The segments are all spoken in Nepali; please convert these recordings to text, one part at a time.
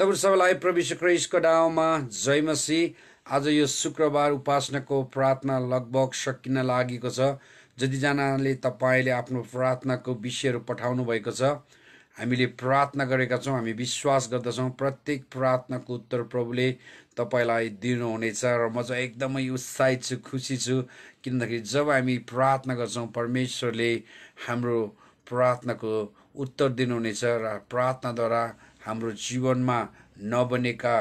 तपाईँहरू सबैलाई प्रविश्व क्रेसको डाउमा जयमसी आज यो शुक्रबार उपासनाको प्रार्थना लगभग सकिन लागेको छ जतिजनाले तपाईँले आफ्नो प्रार्थनाको विषयहरू पठाउनु भएको छ हामीले प्रार्थना गरेका छौँ हामी विश्वास गर्दछौँ प्रत्येक प्रार्थनाको उत्तर प्रभुले तपाईँलाई दिनुहुनेछ र म चाहिँ एकदमै उत्साहित छु खुसी छु किनभने जब हामी प्रार्थना गर्छौँ परमेश्वरले हाम्रो प्रार्थनाको उत्तर दिनुहुनेछ र प्रार्थनाद्वारा हाम्रो जीवनमा नबनेका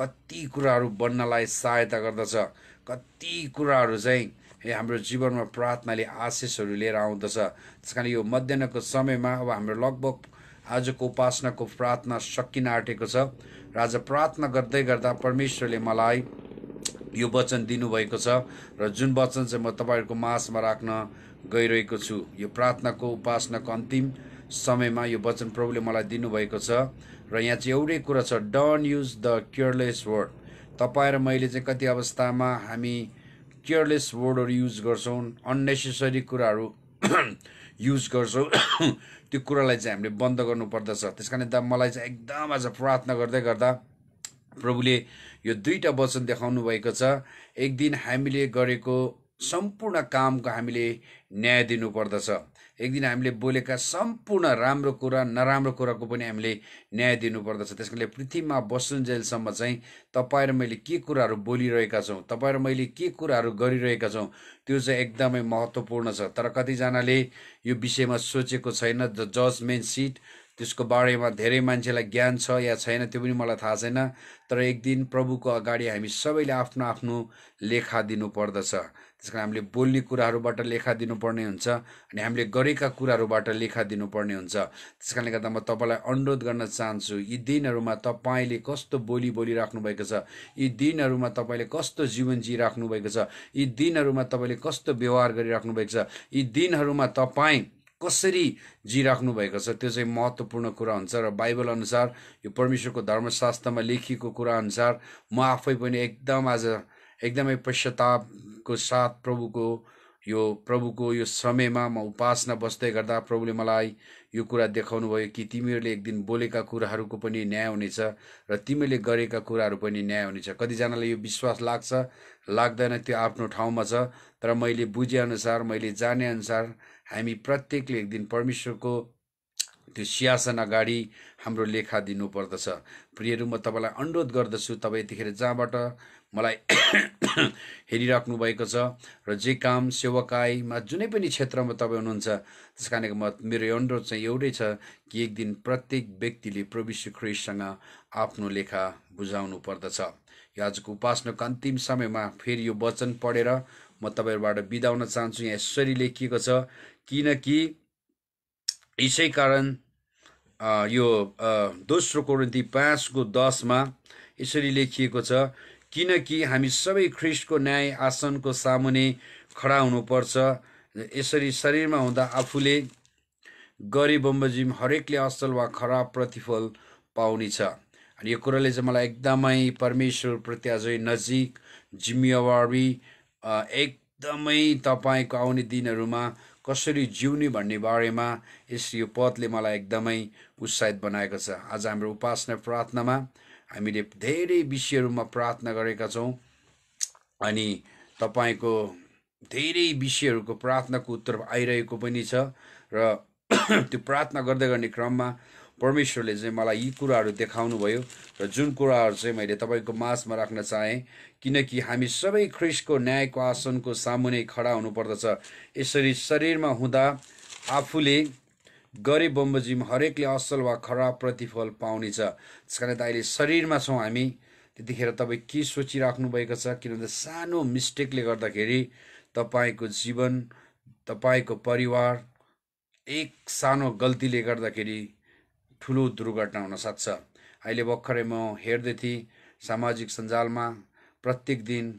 कति कुराहरू बन्नलाई सहायता गर्दछ कति कुराहरू चाहिँ हाम्रो जीवनमा प्रार्थनाले आशिषहरू लिएर आउँदछ त्यस कारण यो मध्याहको समयमा अब हाम्रो लगभग आजको उपासनाको प्रार्थना सकिन आँटेको छ र आज प्रार्थना गर्दै गर्दा परमेश्वरले मलाई यो वचन दिनुभएको छ र जुन वचन चाहिँ म तपाईँहरूको मासमा राख्न गइरहेको छु यो प्रार्थनाको उपासनाको अन्तिम समयमा यो वचन प्रभुले मलाई दिनुभएको छ र यहाँ चाहिँ एउटै कुरा छ don't use the careless word तपाईँ र मैले चाहिँ कति अवस्थामा हामी केयरलेस वर्डहरू युज गर्छौँ अन्नेसेसरी कुराहरू युज गर्छौँ त्यो कुरालाई चाहिँ हामीले बन्द गर्नुपर्दछ त्यस कारण त मलाई चाहिँ एकदम आज प्रार्थना गर्दै गर्दा प्रभुले यो दुईवटा वचन देखाउनु भएको छ एक दिन हामीले गरेको सम्पूर्ण कामको हामीले न्याय दिनुपर्दछ एक दिन हामीले बोलेका सम्पूर्ण राम्रो कुरा नराम्रो कुराको पनि हामीले न्याय दिनुपर्दछ त्यस कारणले पृथ्वीमा बसुन्जेलसम्म चाहिँ तपाईँ र मैले के कुराहरू बोलिरहेका छौँ तपाईँ र मैले के कुराहरू गरिरहेका छौँ त्यो चाहिँ एकदमै महत्त्वपूर्ण छ तर कतिजनाले यो विषयमा सोचेको छैन द जजमेन्ट सिट त्यसको बारेमा धेरै मान्छेलाई ज्ञान छ या छैन त्यो पनि मलाई थाहा छैन तर एक दिन प्रभुको अगाडि हामी सबैले आफ्नो आफ्नो लेखा दिनुपर्दछ त्यस कारण हामीले बोल्ने कुराहरूबाट लेखा दिनुपर्ने हुन्छ अनि हामीले गरेका कुराहरूबाट लेखा दिनुपर्ने हुन्छ त्यस कारणले गर्दा म तपाईँलाई अनुरोध गर्न चाहन्छु यी दिनहरूमा तपाईँले कस्तो बोली भएको छ यी दिनहरूमा तपाईँले कस्तो जीवन भएको छ यी दिनहरूमा तपाईँले कस्तो व्यवहार गरिराख्नु भएको छ यी दिनहरूमा तपाईँ कसरी जिराख्नु भएको छ त्यो चाहिँ महत्त्वपूर्ण कुरा हुन्छ र बाइबल अनुसार यो परमेश्वरको धर्मशास्त्रमा लेखिएको कुरा अनुसार म आफै पनि एकदम आज एकदमै पश्चाताप को साथ प्रभुको यो प्रभुको यो समयमा म उपासना बस्दै गर्दा प्रभुले मलाई यो कुरा देखाउनु भयो कि तिमीहरूले एक दिन बोलेका कुराहरूको पनि न्याय हुनेछ र तिमीहरूले गरेका कुराहरू पनि न्याय हुनेछ कतिजनालाई यो विश्वास लाग्छ लाग्दैन त्यो आफ्नो ठाउँमा छ तर मैले बुझेअनुसार मैले जानेअनुसार हामी प्रत्येकले एक दिन परमेश्वरको त्यो सियासन अगाडि हाम्रो लेखा दिनुपर्दछ प्रियहरू म तपाईँलाई अनुरोध गर्दछु तपाईँ यतिखेर जहाँबाट मलाई हेरिराख्नु भएको छ र जे काम सेवकाईमा जुनै पनि क्षेत्रमा तपाईँ हुनुहुन्छ त्यस कारणले म मेरो अनुरोध चाहिँ एउटै छ कि एक दिन प्रत्येक व्यक्तिले प्रविश्व ख्रिससँग आफ्नो लेखा बुझाउनु पर्दछ यो आजको उपासनाको अन्तिम समयमा फेरि यो वचन पढेर म तपाईँहरूबाट बिदाउन चाहन्छु यहाँ यसरी लेखिएको छ किनकि यसै कारण यो दोस्रो कोरिन्ती पाँचको दसमा यसरी लेखिएको छ किनकि हामी सबै ख्रिस्टको न्याय आसनको सामुने खडा हुनुपर्छ यसरी शरीरमा हुँदा आफूले गरी बम्बजिम हरेकले असल वा खराब प्रतिफल पाउनेछ अनि यो कुराले चाहिँ मलाई एकदमै परमेश्वरप्रति अझै नजिक जिम्मेवारी एकदमै तपाईँको आउने दिनहरूमा कसरी जिउने भन्ने बारेमा यस यो पदले मलाई एकदमै उत्साहित बनाएको छ आज हाम्रो उपासना प्रार्थनामा हामीले धेरै विषयहरूमा प्रार्थना गरेका छौँ अनि तपाईँको धेरै विषयहरूको प्रार्थनाको उत्तर आइरहेको पनि छ र त्यो प्रार्थना गर्दै गर्ने क्रममा परमेश्वरले चाहिँ मलाई यी कुराहरू देखाउनु भयो र जुन कुराहरू चाहिँ मैले तपाईँको माझमा राख्न चाहेँ किनकि हामी सबै ख्रिस्टको न्यायको आसनको सामुने खडा हुनुपर्दछ यसरी शरीरमा हुँदा आफूले गरे बमोजिम हरेकले असल वा खराब प्रतिफल पाउनेछ त्यस कारण त अहिले शरीरमा छौँ हामी त्यतिखेर तपाईँ के भएको छ किनभने सानो मिस्टेकले गर्दाखेरि तपाईँको जीवन तपाईँको परिवार एक सानो गल्तीले गर्दाखेरि ठुलो दुर्घटना हुनसक्छ अहिले भर्खरै म हेर्दै थिएँ सामाजिक सञ्जालमा प्रत्येक दिन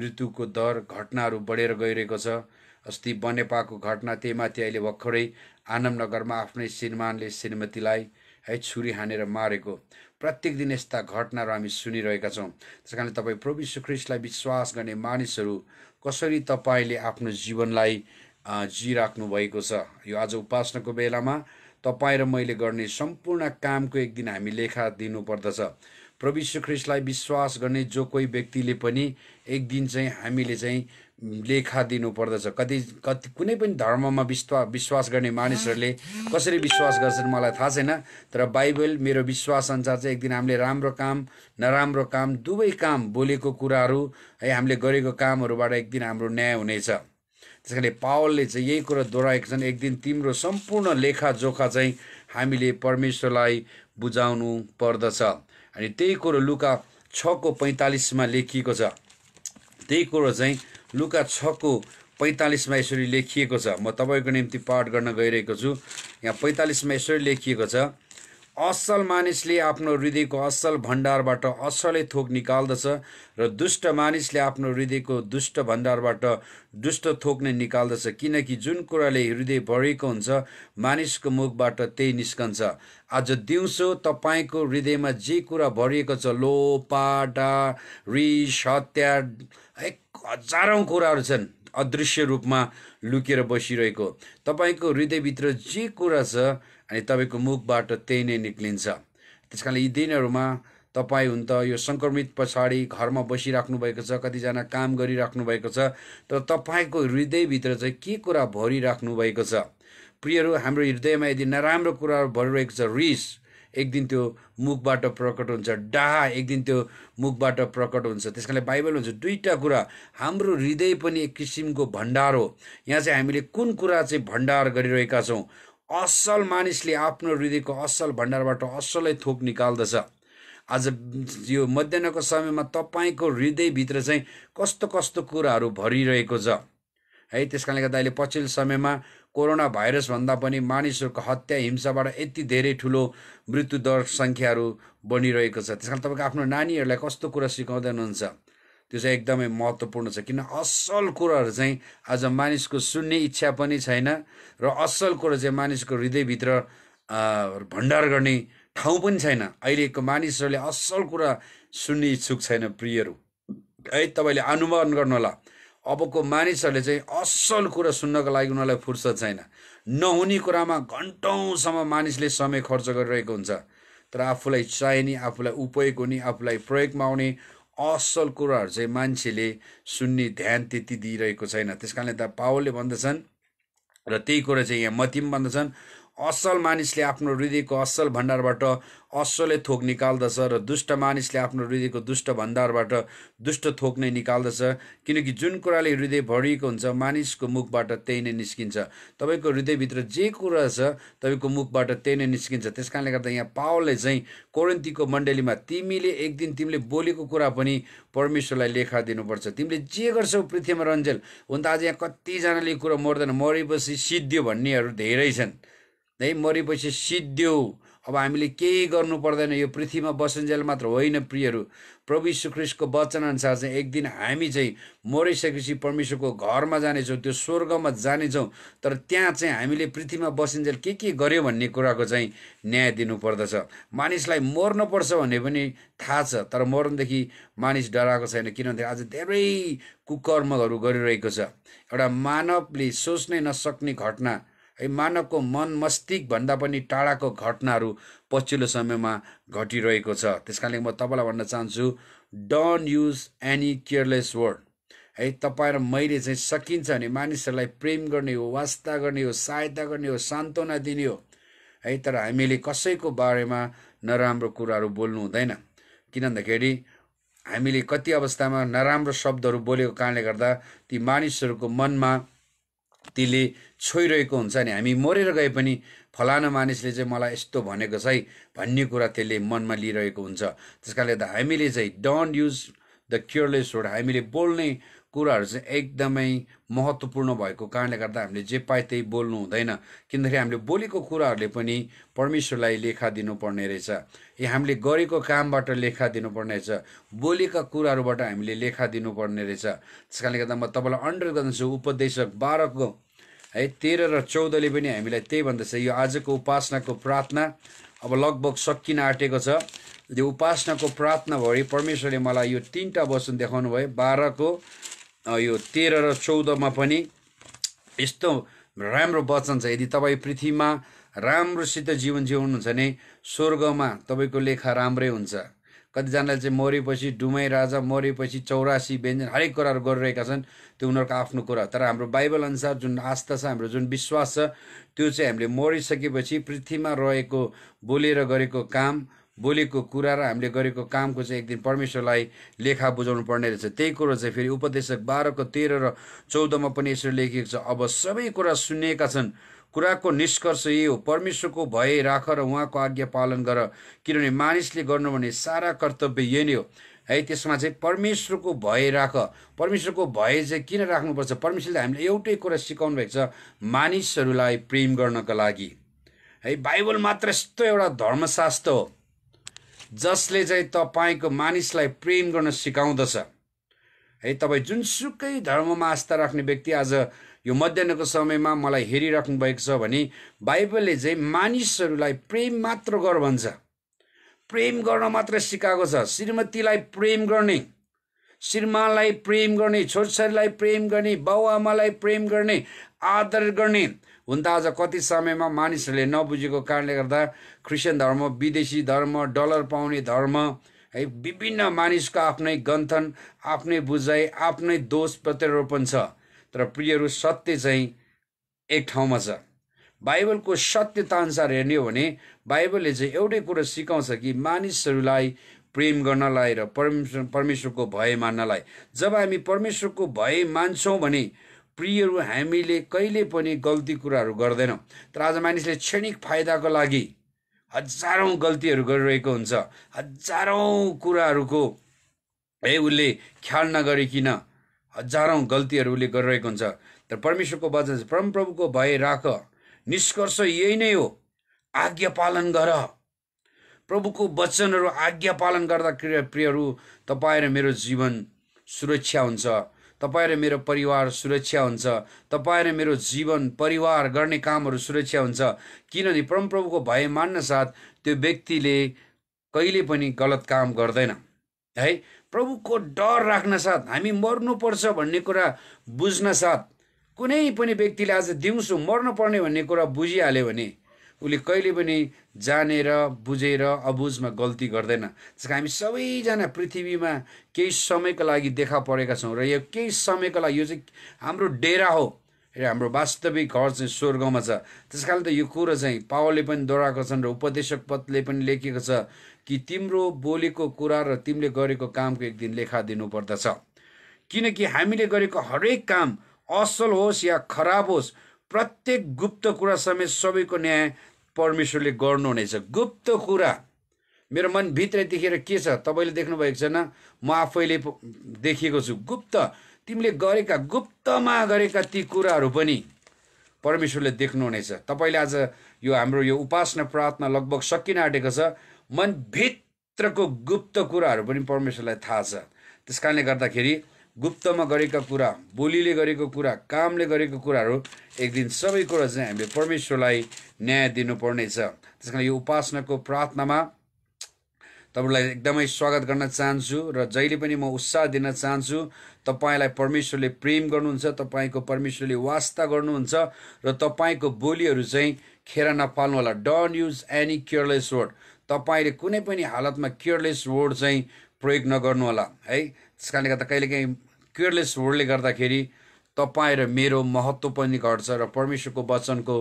मृत्युको दर घटनाहरू बढेर गइरहेको छ अस्ति बनेपाको घटना त्यहीमाथि अहिले भर्खरै आनन्दनगरमा आफ्नै श्रीमानले श्रीमतीलाई है छुरी हानेर मारेको प्रत्येक दिन यस्ता घटनाहरू हामी सुनिरहेका छौँ त्यस कारणले तपाईँ प्रभु सुख्रिस्टलाई विश्वास गर्ने मानिसहरू कसरी तपाईँले आफ्नो जीवनलाई जिराख्नु भएको छ यो आज उपासनाको बेलामा तपाईँ र मैले गर्ने सम्पूर्ण कामको एक दिन हामी लेखा दिनुपर्दछ प्रभु सुख्रिस्टलाई विश्वास गर्ने जो कोही व्यक्तिले पनि एक दिन चाहिँ हामीले चाहिँ लेखा दिनुपर्दछ कति कति कुनै पनि धर्ममा विश्वा विश्वास गर्ने मानिसहरूले कसरी विश्वास गर्छन् मलाई थाहा छैन तर बाइबल मेरो विश्वास अनुसार चाहिँ एकदिन हामीले राम्रो काम नराम्रो काम दुवै काम बोलेको कुराहरू है हामीले गरेको कामहरूबाट एक दिन हाम्रो न्याय हुनेछ त्यस कारणले पावलले चाहिँ यही कुरा दोहोऱ्याएका छन् एक दिन तिम्रो सम्पूर्ण लेखाजोखा चाहिँ हामीले परमेश्वरलाई बुझाउनु पर्दछ अनि त्यही कुरो लुका छको पैँतालिसमा लेखिएको छ त्यही कुरो चाहिँ लुका छको पैँतालिसमा यसरी लेखिएको छ म तपाईँको निम्ति पाठ गर्न गइरहेको छु यहाँ पैँतालिसमा यसरी लेखिएको छ असल मानिसले आफ्नो हृदयको असल भण्डारबाट असलै थोक निकाल्दछ र दुष्ट मानिसले आफ्नो हृदयको दुष्ट भण्डारबाट दुष्ट थोक नै निकाल्दछ किनकि जुन कुराले हृदय भरिएको हुन्छ मानिसको मुखबाट त्यही निस्कन्छ आज दिउँसो तपाईँको हृदयमा जे कुरा भरिएको छ लो पाटा रिस हत्या हजारौँ कुराहरू छन् अदृश्य रूपमा लुकेर बसिरहेको तपाईँको हृदयभित्र जे कुरा छ अनि तपाईँको मुखबाट त्यही नै निक्लिन्छ त्यस कारणले यी दिनहरूमा तपाईँ हुन त यो सङ्क्रमित पछाडि घरमा भएको छ कतिजना काम गरिराख्नु भएको छ तर तपाईँको हृदयभित्र चाहिँ के कुरा भएको छ प्रियहरू हाम्रो हृदयमा यदि नराम्रो कुराहरू भरिरहेको छ रिस एक दिन त्यो मुखबाट प्रकट हुन्छ डाहा एक दिन त्यो मुखबाट प्रकट हुन्छ त्यस कारणले बाइबल हुन्छ दुईवटा कुरा हाम्रो हृदय पनि एक किसिमको भण्डार हो यहाँ चाहिँ हामीले कुन कुरा चाहिँ भण्डार गरिरहेका छौँ असल मानिसले आफ्नो हृदयको असल भण्डारबाट असलै थोक निकाल्दछ आज यो मध्याहको समयमा तपाईँको हृदयभित्र चाहिँ कस्तो कस्तो कुराहरू भरिरहेको छ है त्यस कारणले गर्दा अहिले पछिल्लो समयमा कोरोना भाइरसभन्दा पनि मानिसहरूको हत्या हिंसाबाट यति धेरै ठुलो मृत्युदर सङ्ख्याहरू बनिरहेको छ त्यस कारण तपाईँको आफ्नो नानीहरूलाई कस्तो कुरा सिकाउँदै हुनुहुन्छ त्यो चाहिँ एकदमै महत्त्वपूर्ण छ किन असल कुराहरू चाहिँ आज मानिसको सुन्ने इच्छा पनि छैन र असल कुरो चाहिँ मानिसको हृदयभित्र भण्डार गर्ने ठाउँ पनि छैन अहिलेको मानिसहरूले असल कुरा सुन्ने इच्छुक छैन प्रियहरू है तपाईँले अनुमान होला अबको मानिसहरूले चाहिँ असल कुरा सुन्नको लागि उनीहरूलाई फुर्सद छैन नहुने कुरामा घन्टौँसम्म मानिसले समय खर्च गरिरहेको हुन्छ तर आफूलाई चाहिने आफूलाई उपयोग हुने आफूलाई प्रयोगमा आउने असल कुराहरू चाहिँ मान्छेले सुन्ने ध्यान त्यति दिइरहेको छैन त्यस कारणले त पावलले भन्दछन् र त्यही कुरा चाहिँ यहाँ मतिम भन्दछन् असल मानिसले आफ्नो हृदयको असल भण्डारबाट असलै थोक निकाल्दछ र दुष्ट मानिसले आफ्नो हृदयको दुष्ट भण्डारबाट दुष्ट थोक नै निकाल्दछ किनकि जुन कुराले हृदय भरिएको हुन्छ मानिसको मुखबाट त्यही नै निस्किन्छ तपाईँको हृदयभित्र जे कुरा छ तपाईँको मुखबाट त्यही नै निस्किन्छ त्यस कारणले गर्दा यहाँ पावलले चाहिँ कोरेन्तीको मण्डलीमा तिमीले एक दिन तिमीले बोलेको कुरा पनि परमेश्वरलाई लेखा दिनुपर्छ तिमीले जे गर्छौ पृथ्वीमा रन्जेल हुन त आज यहाँ कतिजनाले यो कुरा मर्दैन मरेपछि सिद्धियो भन्नेहरू धेरै छन् है मरेपछि सिद्ध्यौ अब हामीले केही गर्नु पर्दैन यो पृथ्वीमा बसन्जेल मात्र होइन प्रियहरू प्रभु श्रीकृष्णको वचनअनुसार चाहिँ एक दिन हामी चाहिँ मरिसकेपछि परमेश्वरको घरमा जानेछौँ त्यो स्वर्गमा जानेछौँ तर त्यहाँ चाहिँ हामीले पृथ्वीमा बसिन्जेल के के गर्यो भन्ने कुराको चाहिँ न्याय दिनुपर्दछ मानिसलाई मर्नुपर्छ भन्ने पनि थाहा छ तर मर्नदेखि मानिस डराएको छैन किनभने आज धेरै कुकर्महरू गरिरहेको छ एउटा मानवले सोच्नै नसक्ने घटना है मानवको मन भन्दा पनि टाढाको घटनाहरू पछिल्लो समयमा घटिरहेको छ त्यस कारणले म तपाईँलाई भन्न चाहन्छु don't use any careless word है तपाईँ र मैले चाहिँ सकिन्छ भने मानिसहरूलाई प्रेम गर्ने हो वास्ता गर्ने हो सहायता गर्ने हो सान्त्वना दिने हो है तर हामीले कसैको बारेमा नराम्रो कुराहरू बोल्नु हुँदैन किन भन्दाखेरि हामीले कति अवस्थामा नराम्रो शब्दहरू बोलेको कारणले गर्दा ती मानिसहरूको मनमा त्यसले छोइरहेको हुन्छ नि हामी मरेर गए पनि फलाना मानिसले चाहिँ मलाई यस्तो भनेको छ है भन्ने कुरा त्यसले मनमा लिइरहेको हुन्छ त्यस कारणले गर्दा हामीले चाहिँ don't use the careless word हामीले बोल्ने कुराहरू चाहिँ एकदमै महत्त्वपूर्ण भएको कारणले गर्दा हामीले जे पाए त्यही बोल्नु हुँदैन किनखेरि हामीले बोलेको कुराहरूले पनि परमेश्वरलाई लेखा दिनुपर्ने रहेछ या हामीले गरेको कामबाट लेखा दिनुपर्ने रहेछ बोलेका कुराहरूबाट हामीले लेखा दिनुपर्ने रहेछ त्यस कारणले गर्दा म तपाईँलाई अन्डर गर्दछु उपदेशक बाह्रको है तेह्र र चौधले पनि हामीलाई त्यही भन्दछ यो आजको उपासनाको प्रार्थना अब लगभग सकिन आँटेको छ यो उपासनाको प्रार्थनाभरि परमेश्वरले मलाई यो तिनवटा वचन देखाउनु भयो बाह्रको यो तेह्र र चौधमा पनि यस्तो राम्रो वचन छ यदि तपाईँ पृथ्वीमा राम्रोसित जीवन जिउनुहुन्छ भने स्वर्गमा तपाईँको लेखा राम्रै हुन्छ कतिजनाले चाहिँ मरेपछि डुमै राजा मरेपछि चौरासी व्यञ्जन हरेक कुराहरू गरिरहेका छन् त्यो उनीहरूको आफ्नो कुरा तर हाम्रो बाइबल अनुसार जुन आस्था छ हाम्रो जुन विश्वास छ त्यो चाहिँ हामीले मरिसकेपछि पृथ्वीमा रहेको बोलेर गरेको काम बोलेको कुरा र हामीले गरेको कामको चाहिँ एकदिन परमेश्वरलाई लेखा बुझाउनु पर्ने रहेछ त्यही कुरो चाहिँ फेरि उपदेशक बाह्रको तेह्र र चौधमा पनि यसरी लेखिएको छ अब सबै कुरा सुनिएका छन् कुराको निष्कर्ष यही हो परमेश्वरको भय राख र उहाँको आज्ञा पालन गर किनभने मानिसले गर्नु भने सारा कर्तव्य यही नै हो है त्यसमा चाहिँ परमेश्वरको भय राख परमेश्वरको भय चाहिँ किन राख्नुपर्छ परमेश्वरले हामीले एउटै कुरा सिकाउनु भएको छ मानिसहरूलाई प्रेम गर्नको लागि है बाइबल मात्र यस्तो एउटा धर्मशास्त्र हो जसले चाहिँ तपाईँको मानिसलाई प्रेम गर्न सिकाउँदछ है तपाईँ जुनसुकै धर्ममा आस्था राख्ने व्यक्ति आज यो मध्याहको समयमा मलाई हेरिराख्नु भएको छ भने बाइबलले चाहिँ मानिसहरूलाई प्रेम मात्र गर भन्छ प्रेम गर्न मात्र सिकाएको छ श्रीमतीलाई प्रेम गर्ने श्रीमानलाई प्रेम गर्ने छोरछोरीलाई प्रेम गर्ने बाउ आमालाई प्रेम गर्ने आदर गर्ने हुन त आज कति समयमा मानिसहरूले नबुझेको कारणले गर्दा क्रिस्चियन धर्म विदेशी धर्म डलर पाउने धर्म है विभिन्न मानिसको आफ्नै गन्थन आफ्नै बुझाइ आफ्नै दोष प्रत्यारोपण छ तर प्रियहरू सत्य चाहिँ एक ठाउँमा छ बाइबलको सत्यता अनुसार हेर्ने हो भने बाइबलले चाहिँ एउटै कुरो सिकाउँछ कि मानिसहरूलाई प्रेम गर्नलाई र परमेश्वर परमेश्वरको भय मान्नलाई जब हामी परमेश्वरको भय मान्छौँ भने प्रियहरू हामीले कहिले पनि गल्ती कुराहरू गर्दैनौँ तर आज मानिसले क्षणिक फाइदाको लागि हजारौँ गल्तीहरू गरिरहेको हुन्छ हजारौँ कुराहरूको है उसले ख्याल नगरिकन हजारौँ गल्तीहरू उसले गरिरहेको हुन्छ तर परमेश्वरको वचन परमप्रभुको भय राख निष्कर्ष यही नै हो आज्ञा पालन गर प्रभुको वचनहरू आज्ञा पालन गर्दा प्रियहरू तपाईँ र मेरो जीवन सुरक्षा हुन्छ तपाईँ र मेरो परिवार सुरक्षा हुन्छ तपाईँ र मेरो जीवन परिवार गर्ने कामहरू सुरक्षा हुन्छ किनभने परमप्रभुको भय मान्न साथ त्यो व्यक्तिले कहिले पनि गलत काम गर्दैन है प्रभुको डर राख्न साथ हामी मर्नुपर्छ भन्ने कुरा बुझ्न साथ कुनै पनि व्यक्तिले आज दिउँसो मर्नुपर्ने भन्ने कुरा बुझिहाल्यो भने उसले कहिले पनि जानेर बुझेर अबुझमा गल्ती गर्दैन कारण हामी सबैजना पृथ्वीमा केही समयको लागि देखा परेका छौँ र यो केही समयको लागि यो चाहिँ हाम्रो डेरा हो र हाम्रो वास्तविक घर चाहिँ स्वर्गमा छ त्यस कारण त यो कुरो चाहिँ पावरले पनि दोहोऱ्याएको छन् र उपदेशक पदले पनि लेखेको छ कि तिम्रो बोलेको कुरा र तिमीले गरेको कामको एक दिन लेखा दिनुपर्दछ किनकि हामीले गरेको हरेक काम असल होस् या खराब होस् प्रत्येक गुप्त कुरा समेत सबैको न्याय परमेश्वरले गर्नुहुनेछ गुप्त कुरा मेरो देखेर के छ तपाईँले देख्नुभएको छैन म आफैले देखेको छु गुप्त तिमीले गरेका गुप्तमा गरेका ती कुराहरू पनि परमेश्वरले देख्नुहुनेछ तपाईँले आज यो हाम्रो यो उपासना प्रार्थना लगभग सकिन आँटेको छ मनभित्रको गुप्त कुराहरू पनि परमेश्वरलाई थाहा छ त्यस कारणले गर्दाखेरि गुप्तमा गरेका कुरा बोलीले गरेको कुरा कामले गरेको कुराहरू एक दिन सबै कुरा चाहिँ हामीले परमेश्वरलाई न्याय दिनुपर्नेछ त्यस कारण यो उपासनाको प्रार्थनामा तपाईँलाई एकदमै स्वागत गर्न चाहन्छु र जहिले पनि म उत्साह दिन चाहन्छु तपाईँलाई परमेश्वरले प्रेम गर्नुहुन्छ तपाईँको परमेश्वरले वास्ता गर्नुहुन्छ र तपाईँको बोलीहरू चाहिँ खेर होला don't use any careless word तपाईँले कुनै पनि हालतमा केयरलेस वर्ड चाहिँ प्रयोग नगर्नु होला है त्यस कारणले गर्दा कहिलेकाहीँ केयरलेस वर्डले गर्दाखेरि तपाईँ र मेरो महत्त्व पनि घट्छ र परमेश्वरको वचनको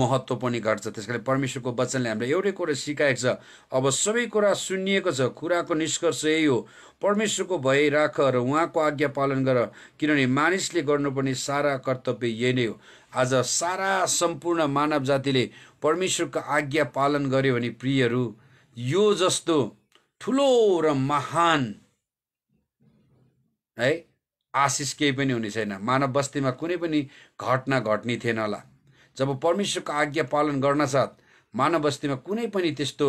महत्त्व पनि घट्छ त्यस कारण परमेश्वरको वचनले हामीलाई एउटै कुरा सिकाएको छ अब सबै कुरा सुनिएको छ कुराको निष्कर्ष यही हो परमेश्वरको भय राख र उहाँको आज्ञा पालन गर किनभने मानिसले गर्नुपर्ने सारा कर्तव्य यही नै हो आज सारा सम्पूर्ण मानव जातिले परमेश्वरको आज्ञा पालन गर्यो भने प्रियहरू यो जस्तो ठुलो र महान है आशिष केही पनि हुने छैन मानव बस्तीमा कुनै पनि घटना घट्ने थिएन होला जब परमेश्वरको आज्ञा पालन साथ मानव बस्तीमा कुनै पनि त्यस्तो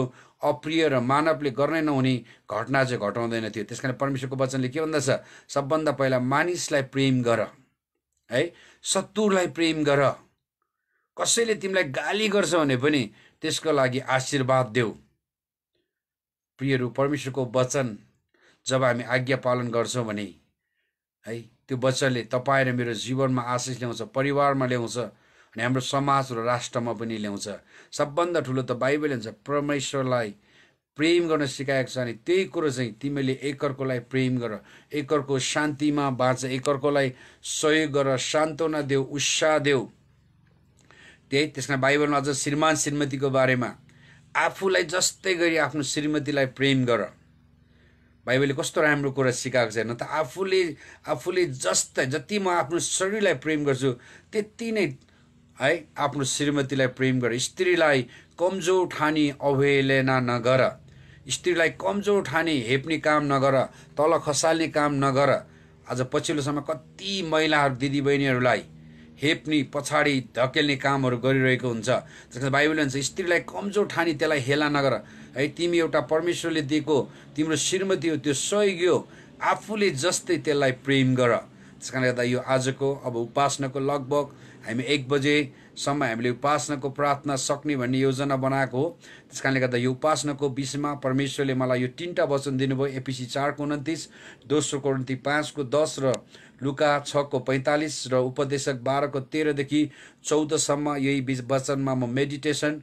अप्रिय र मानवले गर्नै नहुने घटना चाहिँ घटाउँदैन थियो त्यस कारण परमेश्वरको वचनले के भन्दछ सबभन्दा पहिला मानिसलाई प्रेम गर है शत्रुलाई प्रेम गर कसैले तिमीलाई गाली गर्छ भने पनि त्यसको लागि आशीर्वाद देऊ प्रियहरू परमेश्वरको वचन जब हामी आज्ञा पालन गर्छौँ भने है त्यो बच्चाले तपाईँ र मेरो जीवनमा आशिष ल्याउँछ परिवारमा ल्याउँछ अनि हाम्रो समाज र राष्ट्रमा पनि ल्याउँछ सबभन्दा ठुलो त बाइबल हुन्छ परमेश्वरलाई प्रेम गर्न सिकाएको छ अनि त्यही कुरो चाहिँ तिमीले एकअर्कोलाई प्रेम गर एकअर्को शान्तिमा बाँच एकअर्कोलाई सहयोग गर सान्त्वना देऊ उत्साह देऊ त्यही त्यसमा बाइबलमा अझ श्रीमान श्रीमतीको बारेमा आफूलाई जस्तै गरी आफ्नो श्रीमतीलाई प्रेम गर बाइबलले कस्तो राम्रो कुरा सिकाएको छ हेर्नु त आफूले आफूले जस्तै जति म आफ्नो शरीरलाई प्रेम गर्छु त्यति नै है आफ्नो श्रीमतीलाई प्रेम गर स्त्रीलाई कमजोर ठानी अवहेलना नगर स्त्रीलाई कमजोर ठानी हेप्ने काम नगर तल खसाल्ने काम नगर आज पछिल्लो समय कति महिलाहरू दिदीबहिनीहरूलाई हेप्ने पछाडि धकेल्ने कामहरू गरिरहेको हुन्छ जसमा बाइबल भन्छ स्त्रीलाई कमजोर ठानी त्यसलाई हेला नगर है तिमी एउटा परमेश्वरले दिएको तिम्रो श्रीमती हो त्यो सहयोग हो आफूले जस्तै त्यसलाई प्रेम गर त्यस कारणले गर्दा यो आजको अब उपासनाको लगभग हामी एक बजेसम्म हामीले उपासनाको प्रार्थना सक्ने भन्ने योजना बनाएको हो त्यस कारणले गर्दा यो उपासनाको विषयमा परमेश्वरले मलाई यो तिनवटा वचन दिनुभयो एपिसी चारको उन्तिस दोस्रोको उन्ति पाँचको दस र लुका छको पैँतालिस र उपदेशक बाह्रको तेह्रदेखि चौधसम्म यही बिच वचनमा म मेडिटेसन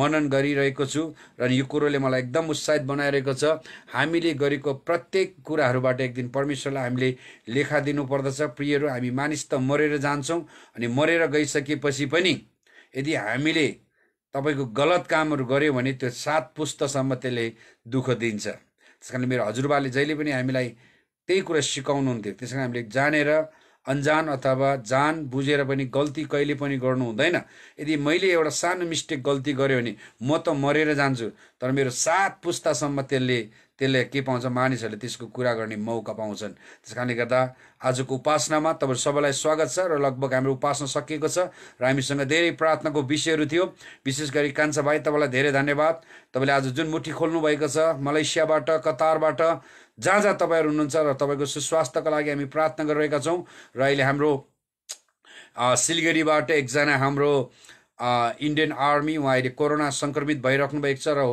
मनन गरिरहेको छु र यो कुरोले मलाई एकदम उत्साहित बनाइरहेको छ हामीले गरेको प्रत्येक कुराहरूबाट एक दिन परमेश्वरलाई हामीले लेखा दिनुपर्दछ प्रियहरू हामी मानिस त मरेर जान्छौँ अनि मरेर गइसकेपछि पनि यदि हामीले तपाईँको गलत कामहरू गऱ्यो भने त्यो सात पुस्तसम्म त्यसले दुःख दिन्छ त्यस कारणले मेरो हजुरबाले जहिले पनि हामीलाई त्यही कुरा सिकाउनुहुन्थ्यो त्यस कारण हामीले जानेर अन्जान अथवा जान बुझेर पनि गल्ती कहिले पनि गर्नु हुँदैन यदि मैले एउटा सानो मिस्टेक गल्ती गऱ्यो भने म त मरेर जान्छु तर मेरो सात पुस्तासम्म त्यसले त्यसले के पाउँछ मानिसहरूले त्यसको कुरा गर्ने मौका पाउँछन् त्यस कारणले गर्दा आजको उपासनामा तपाईँ सबैलाई स्वागत छ र लगभग हाम्रो उपासना सकिएको छ र हामीसँग धेरै प्रार्थनाको विषयहरू थियो विशेष गरी कान्छा भाइ तपाईँलाई धेरै धन्यवाद तपाईँले आज जुन मुठी खोल्नु भएको छ मलेसियाबाट कतारबाट जहाँ जहाँ तपाईँहरू हुनुहुन्छ र तपाईँको सुस्वास्थ्यको लागि हामी प्रार्थना गरिरहेका छौँ र अहिले हाम्रो सिलगढीबाट एकजना हाम्रो इन्डियन आर्मी उहाँ अहिले कोरोना सङ्क्रमित भइराख्नु भएको छ र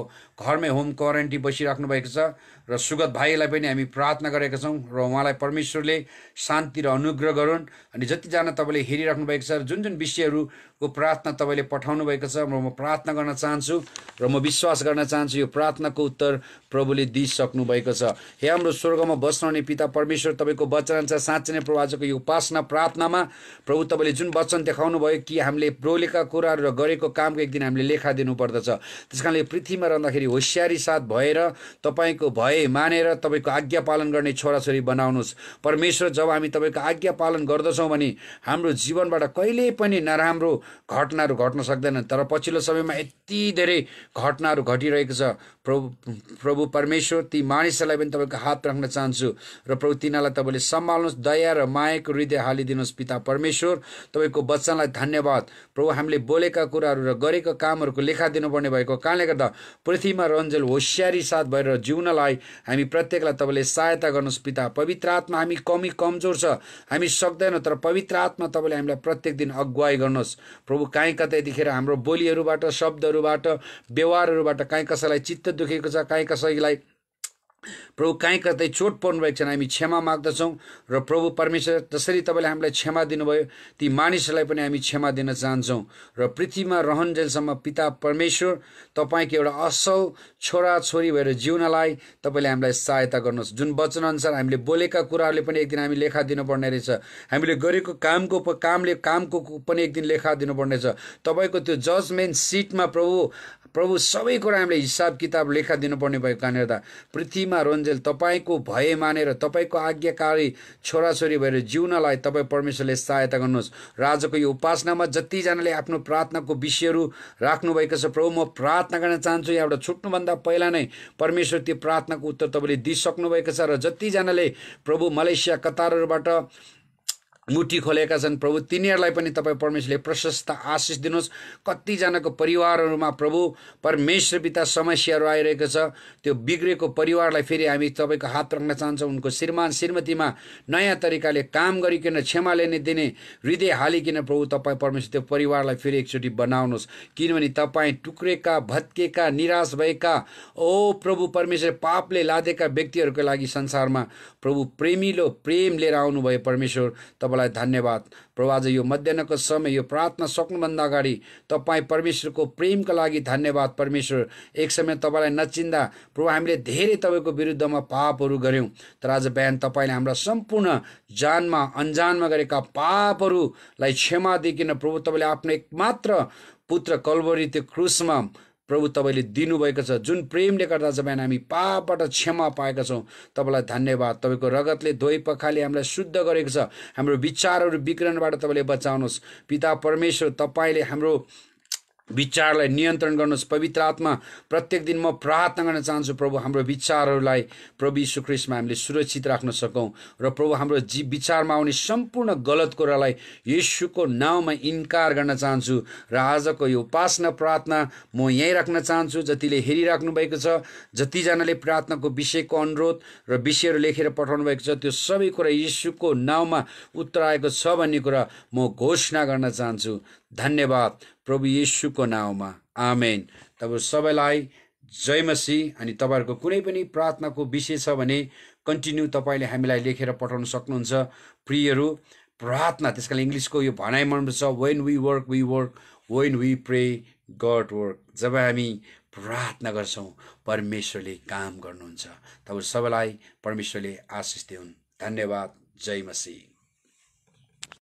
घरमै होम क्वारेन्टी बसिराख्नु भएको छ र सुगत भाइलाई पनि हामी प्रार्थना गरेका छौँ र उहाँलाई परमेश्वरले शान्ति र अनुग्रह गरून् अनि जतिजना तपाईँले हेरिराख्नु भएको छ जुन जुन विषयहरूको प्रार्थना तपाईँले पठाउनु भएको छ र म प्रार्थना गर्न चाहन्छु र म विश्वास गर्न चाहन्छु यो प्रार्थनाको उत्तर प्रभुले दिइसक्नु भएको छ हे हाम्रो स्वर्गमा बस्नुहुने पिता परमेश्वर तपाईँको वचन छ साँच्चै नै प्रभु यो उपासना प्रार्थनामा प्रभु तपाईँले जुन वचन देखाउनु भयो कि हामीले प्रोलेका कुराहरू र गरेको कामको एक दिन हामीले लेखा दिनुपर्दछ त्यस कारणले पृथ्वीमा रहँदाखेरि होसियारी साथ भएर तपाईँको भए मानेर तपाईँको आज्ञा पालन गर्ने छोराछोरी बनाउनुहोस् परमेश्वर जब हामी तपाईँको आज्ञा पालन गर्दछौँ भने हाम्रो जीवनबाट कहिले पनि नराम्रो घटनाहरू घट्न सक्दैनन् तर पछिल्लो समयमा यति धेरै घटनाहरू घटिरहेको छ प्रभु प्रभु परमेश्वर ती मानिसहरूलाई पनि तपाईँको हात राख्न चाहन्छु र प्रभु तिनीहरूलाई तपाईँले सम्हाल्नुहोस् दया र मायाको हृदय हालिदिनुहोस् पिता परमेश्वर तपाईँको बच्चालाई धन्यवाद प्रभु हामीले बोलेका कुराहरू र गरेका कामहरूको लेखा दिनुपर्ने भएको कारणले गर्दा पृथ्वीमा रन्जेल होसियारी साथ भएर जिउनलाई हामी प्रत्येकलाई तपाईँले सहायता गर्नुहोस् पिता पवित्र आत्मा हामी कमी कमजोर छ हामी सक्दैनौँ तर पवित्र आत्मा तपाईँले हामीलाई प्रत्येक दिन अगुवाई गर्नुहोस् प्रभु काहीँ कतै यतिखेर हाम्रो बोलीहरूबाट शब्दहरूबाट व्यवहारहरूबाट काहीँ कसैलाई चित्त दुखेको छ काहीँ कसैलाई प्रभु कहीँ कतै चोट पर्नुभएको छैन हामी क्षमा माग्दछौँ र प्रभु परमेश्वर जसरी तपाईँले हामीलाई क्षमा दिनुभयो ती मानिसहरूलाई पनि हामी क्षमा दिन चाहन्छौँ र पृथ्वीमा रहन्जेलसम्म पिता परमेश्वर तपाईँको एउटा असल छोराछोरी भएर जिउनलाई तपाईँले हामीलाई सहायता गर्नुहोस् जुन वचनअनुसार हामीले बोलेका कुराहरूले पनि एक दिन हामी लेखा दिनुपर्ने रहेछ हामीले गरेको कामको कामले कामको पनि एक दिन लेखा दिनुपर्नेछ तपाईँको त्यो जजमेन्ट सिटमा प्रभु प्रभु सबै कुरा हामीले हिसाब किताब लेखा दिनुपर्ने भएको कारणले गर्दा पृथ्वी जीवनमा रोन्जेल तपाईँको भए मानेर तपाईँको आज्ञाकारी छोराछोरी भएर जिउनलाई तपाईँ परमेश्वरले सहायता गर्नुहोस् र आजको यो उपासनामा जतिजनाले आफ्नो प्रार्थनाको विषयहरू राख्नुभएको छ प्रभु म प्रार्थना गर्न चाहन्छु यहाँबाट छुट्नुभन्दा पहिला नै परमेश्वर त्यो प्रार्थनाको उत्तर तपाईँले दिइसक्नुभएको छ र जतिजनाले प्रभु मलेसिया कतारहरूबाट मुठी खोलेका छन् प्रभु तिनीहरूलाई पनि तपाईँ परमेश्वरले प्रशस्त आशिष दिनुहोस् कतिजनाको परिवारहरूमा प्रभु परमेश्वर पिता समस्याहरू आइरहेको छ त्यो बिग्रेको परिवारलाई फेरि हामी तपाईँको हात राख्न चाहन्छौँ उनको श्रीमान श्रीमतीमा नयाँ तरिकाले काम गरिकन क्षमा लिने दिने हृदय हालिकन प्रभु तपाईँ परमेश्वर त्यो परिवारलाई फेरि एकचोटि बनाउनुहोस् किनभने तपाईँ टुक्रेका भत्केका निराश भएका ओ प्रभु परमेश्वर पापले लादेका व्यक्तिहरूको लागि संसारमा प्रभु प्रेमिलो प्रेम लिएर आउनुभयो परमेश्वर तपाईँलाई तपाईँलाई धन्यवाद प्रभु आज यो मध्याहको समय यो प्रार्थना सक्नुभन्दा अगाडि तपाईँ परमेश्वरको प्रेमका लागि धन्यवाद परमेश्वर एक समय तपाईँलाई नचिन्दा प्रभु हामीले धेरै तपाईँको विरुद्धमा पापहरू गऱ्यौँ तर आज बिहान तपाईँले हाम्रा सम्पूर्ण जानमा अन्जानमा गरेका पापहरूलाई क्षमा देखिन प्रभु तपाईँले आफ्नो एकमात्र पुत्र कलवरी त्यो क्रुसमा प्रभु तपाईँले दिनुभएको छ जुन प्रेमले गर्दा जब हामी पापबाट क्षमा पाएका छौँ तपाईँलाई धन्यवाद तपाईँको रगतले धोई पखाले हामीलाई शुद्ध गरेको छ हाम्रो विचारहरू विकिरणबाट तपाईँले बचाउनुहोस् पिता परमेश्वर तपाईँले हाम्रो विचारलाई नियन्त्रण गर्नुहोस् पवित्र आत्मा प्रत्येक दिन म प्रार्थना गर्न चाहन्छु प्रभु हाम्रो विचारहरूलाई प्रभु यीशुक्रिस्टमा हामीले सुरक्षित राख्न सकौँ र प्रभु हाम्रो जी विचारमा आउने सम्पूर्ण गलत कुरालाई यीशुको नाउँमा इन्कार गर्न चाहन्छु र आजको यो उपासना प्रार्थना म यहीँ राख्न चाहन्छु जतिले हेरिराख्नु भएको छ जतिजनाले प्रार्थनाको विषयको अनुरोध र विषयहरू लेखेर पठाउनु भएको छ त्यो सबै कुरा यीशुको नाउँमा उत्तर आएको छ भन्ने कुरा म घोषणा गर्न चाहन्छु धन्यवाद प्रभु येसुको नाउँमा आमेन तब सबैलाई जय मसी अनि तपाईँहरूको कुनै पनि प्रार्थनाको विषय छ भने कन्टिन्यू तपाईँले हामीलाई लेखेर पठाउन सक्नुहुन्छ प्रियहरू प्रार्थना त्यस कारण इङ्ग्लिसको यो भनाइ मनपर्छ when we work we work when we pray God work जब हामी प्रार्थना गर्छौँ परमेश्वरले काम गर्नुहुन्छ तब सबैलाई परमेश्वरले आशिष दिउन् धन्यवाद जय मसी